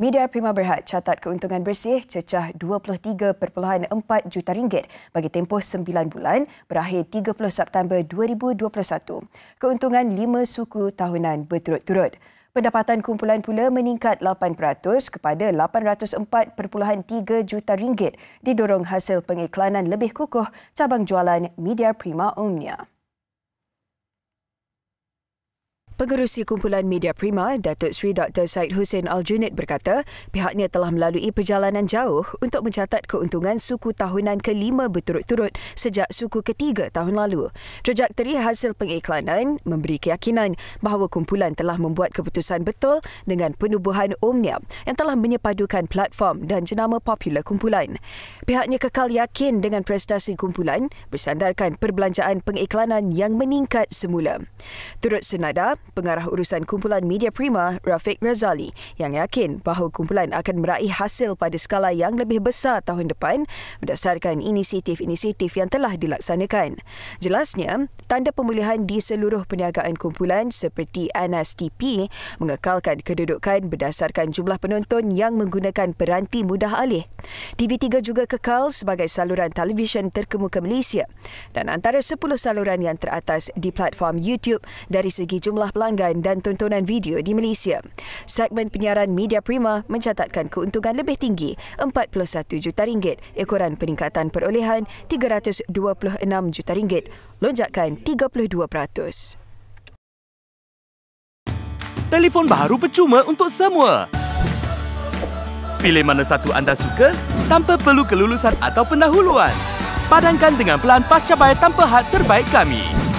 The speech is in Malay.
Media Prima Berhad catat keuntungan bersih cecah 23.4 juta ringgit bagi tempoh 9 bulan berakhir 30 September 2021. Keuntungan lima suku tahunan berturut-turut. Pendapatan kumpulan pula meningkat 8% kepada 804.3 juta ringgit didorong hasil pengiklanan lebih kukuh cabang jualan Media Prima Omnia. Pengerusi Kumpulan Media Prima, Datuk Sri Dr. Said Hussein Aljunid berkata, pihaknya telah melalui perjalanan jauh untuk mencatat keuntungan suku tahunan kelima berturut-turut sejak suku ketiga tahun lalu. Trajektori hasil pengiklanan memberi keyakinan bahawa kumpulan telah membuat keputusan betul dengan penubuhan Omnia yang telah menyepadukan platform dan jenama popular kumpulan. Pihaknya kekal yakin dengan prestasi kumpulan bersandarkan perbelanjaan pengiklanan yang meningkat semula. Turut senada, Pengarah Urusan Kumpulan Media Prima, Rafiq Razali, yang yakin bahawa kumpulan akan meraih hasil pada skala yang lebih besar tahun depan berdasarkan inisiatif-inisiatif yang telah dilaksanakan. Jelasnya, tanda pemulihan di seluruh perniagaan kumpulan seperti NSTP mengekalkan kedudukan berdasarkan jumlah penonton yang menggunakan peranti mudah alih. TV3 juga kekal sebagai saluran televisyen terkemuka Malaysia dan antara 10 saluran yang teratas di platform YouTube dari segi jumlah pelanggan dan tontonan video di Malaysia. Segmen penyiaran Media Prima mencatatkan keuntungan lebih tinggi 41 juta ringgit, ekoran peningkatan perolehan 326 juta ringgit, lonjakan 32%. Telefon baru percuma untuk semua. Pilih mana satu anda suka tanpa perlu kelulusan atau pendahuluan. Padankan dengan pelan pasca bayar tanpa had terbaik kami.